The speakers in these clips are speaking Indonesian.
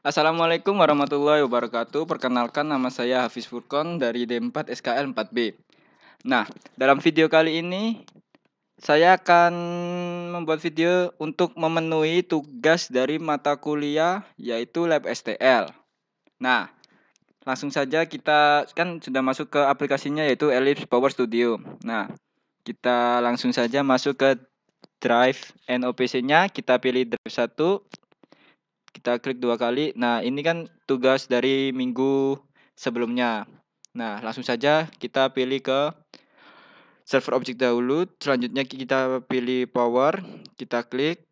Assalamualaikum warahmatullahi wabarakatuh. Perkenalkan nama saya Hafiz Furkon dari D4 SKL 4B. Nah, dalam video kali ini saya akan membuat video untuk memenuhi tugas dari mata kuliah yaitu lab STL. Nah, langsung saja kita kan sudah masuk ke aplikasinya yaitu Ellipse Power Studio. Nah, kita langsung saja masuk ke drive NOPC-nya, kita pilih drive 1, kita klik dua kali. Nah, ini kan tugas dari minggu sebelumnya. Nah, langsung saja kita pilih ke server objek dahulu. Selanjutnya kita pilih power, kita klik,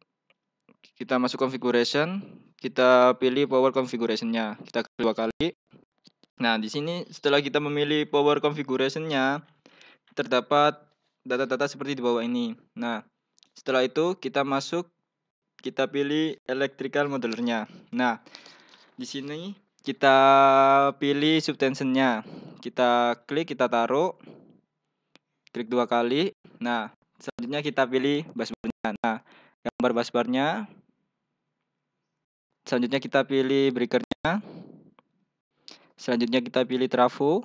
kita masuk configuration, kita pilih power configuration-nya. Kita klik dua kali. Nah, di sini setelah kita memilih power configuration-nya, terdapat data-data seperti di bawah ini. Nah, setelah itu kita masuk kita pilih electrical modelernya. Nah, di sini kita pilih subtensionnya. Kita klik, kita taruh. Klik dua kali. Nah, selanjutnya kita pilih busbarnya. Nah, gambar busbarnya. Selanjutnya kita pilih breakernya. Selanjutnya kita pilih trafo.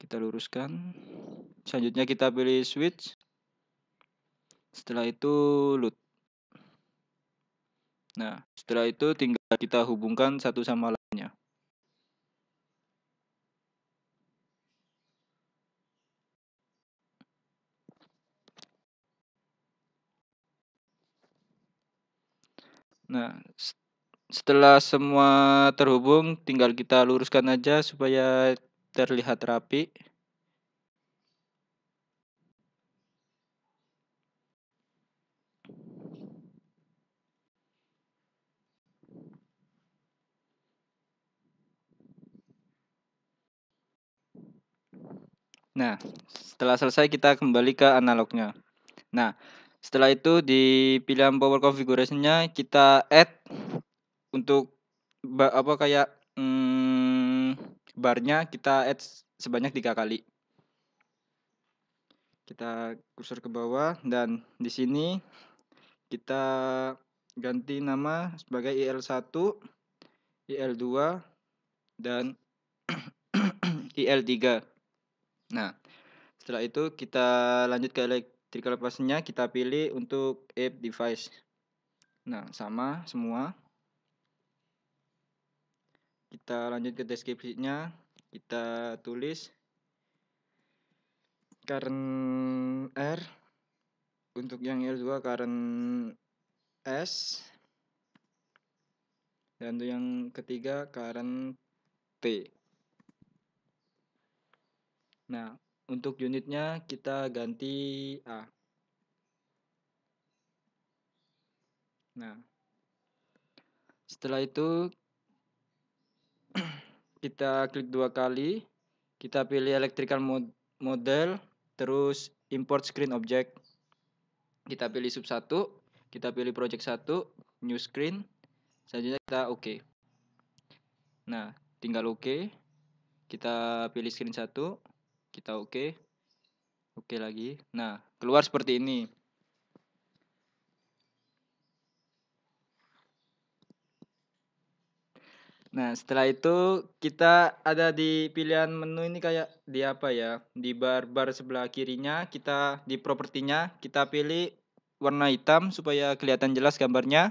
Kita luruskan. Selanjutnya kita pilih switch. Setelah itu load. Nah, setelah itu tinggal kita hubungkan satu sama lainnya. Nah, setelah semua terhubung, tinggal kita luruskan aja supaya terlihat rapi. Nah, setelah selesai kita kembali ke analognya. Nah, setelah itu di pilihan power configuration-nya kita add untuk apa kayak hmm, barnya kita add sebanyak tiga kali. Kita kursor ke bawah dan di sini kita ganti nama sebagai IL1, IL2 dan IL3. Nah, setelah itu kita lanjut ke electrical passnya, kita pilih untuk app device. Nah, sama semua. Kita lanjut ke deskripsinya, kita tulis current R untuk yang L2 current S dan untuk yang ketiga current T. Nah, untuk unitnya kita ganti A. Nah, setelah itu kita klik dua kali, kita pilih electrical mod model, terus import screen object. Kita pilih sub 1, kita pilih project 1, new screen. Selanjutnya kita oke. Okay. Nah, tinggal oke. Okay. Kita pilih screen 1. Kita oke. Okay. Oke okay lagi. Nah, keluar seperti ini. Nah, setelah itu kita ada di pilihan menu ini kayak di apa ya? Di bar-bar sebelah kirinya, kita di propertinya, kita pilih warna hitam supaya kelihatan jelas gambarnya.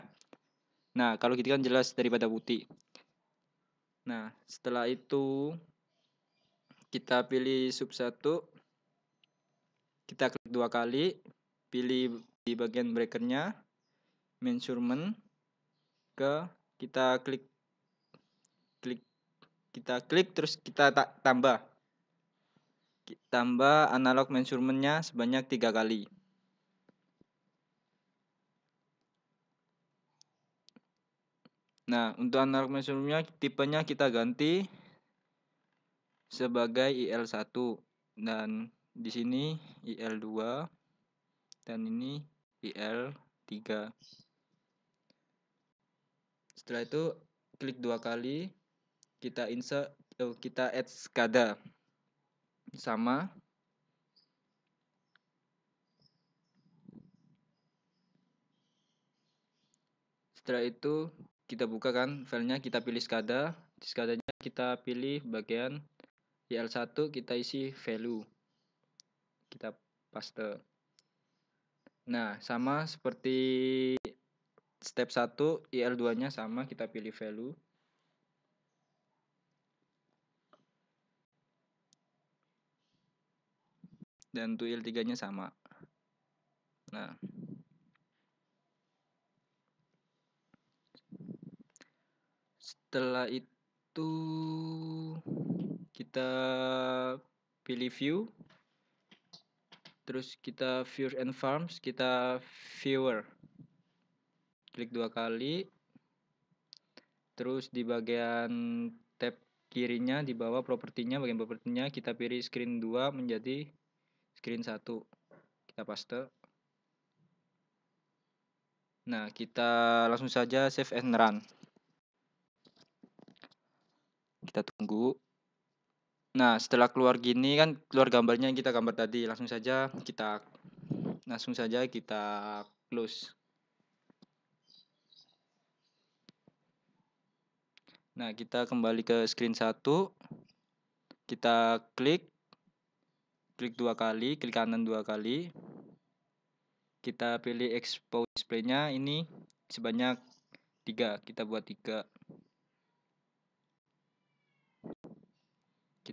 Nah, kalau gitu kan jelas daripada putih. Nah, setelah itu kita pilih sub 1 kita klik dua kali pilih di bagian breakernya measurement ke kita klik klik kita klik terus kita ta tambah tambah analog measurementnya sebanyak tiga kali nah untuk analog measurementnya tipenya kita ganti sebagai IL1 dan di sini IL2 dan ini IL3. Setelah itu klik dua kali kita insert oh, kita add skada sama setelah itu kita buka kan filenya kita pilih skada skadanya kita pilih bagian l 1 kita isi value. Kita paste. Nah, sama seperti step 1, IL2-nya sama, kita pilih value. Dan untuk IL3-nya sama. Nah. Setelah itu kita pilih view terus kita views and farms kita viewer klik dua kali terus di bagian tab kirinya di bawah propertinya bagian propertinya kita pilih screen 2 menjadi screen 1 kita paste nah kita langsung saja save and run kita tunggu Nah, setelah keluar gini kan keluar gambarnya yang kita gambar tadi, langsung saja kita langsung saja kita close. Nah, kita kembali ke screen 1. Kita klik klik dua kali, klik kanan dua kali. Kita pilih expose display-nya ini sebanyak 3. Kita buat 3.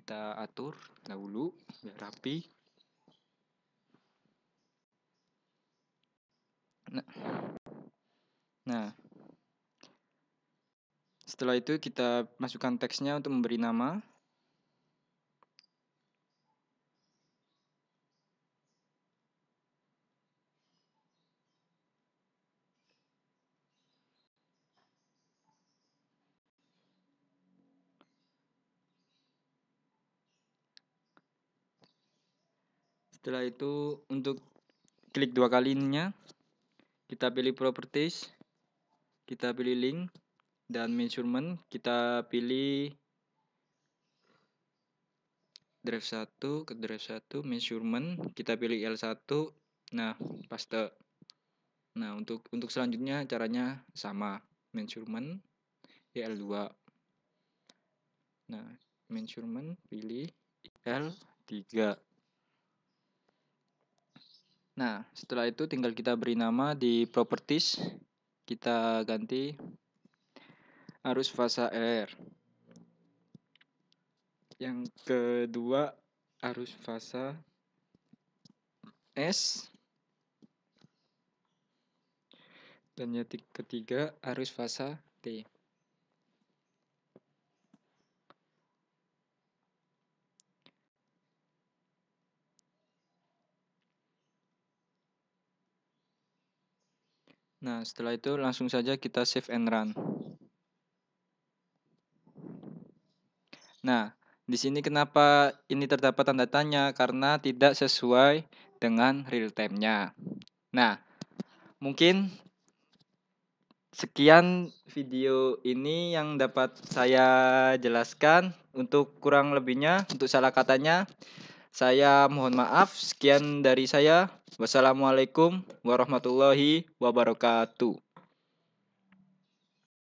kita atur dahulu biar rapi. Nah, nah setelah itu kita masukkan teksnya untuk memberi nama. setelah itu untuk klik dua kalinya kita pilih properties kita pilih link dan measurement kita pilih drive 1 ke drive 1 measurement kita pilih L1 nah paste nah untuk untuk selanjutnya caranya sama measurement ya L2 nah measurement pilih L3 Nah, setelah itu tinggal kita beri nama di properties. Kita ganti arus fasa R. Yang kedua arus fasa S. Dan yang ketiga arus fasa T. Nah, setelah itu langsung saja kita save and run. Nah, di sini kenapa ini terdapat tanda tanya? Karena tidak sesuai dengan real time-nya. Nah, mungkin sekian video ini yang dapat saya jelaskan. Untuk kurang lebihnya, untuk salah katanya, saya mohon maaf, sekian dari saya. Wassalamualaikum warahmatullahi wabarakatuh.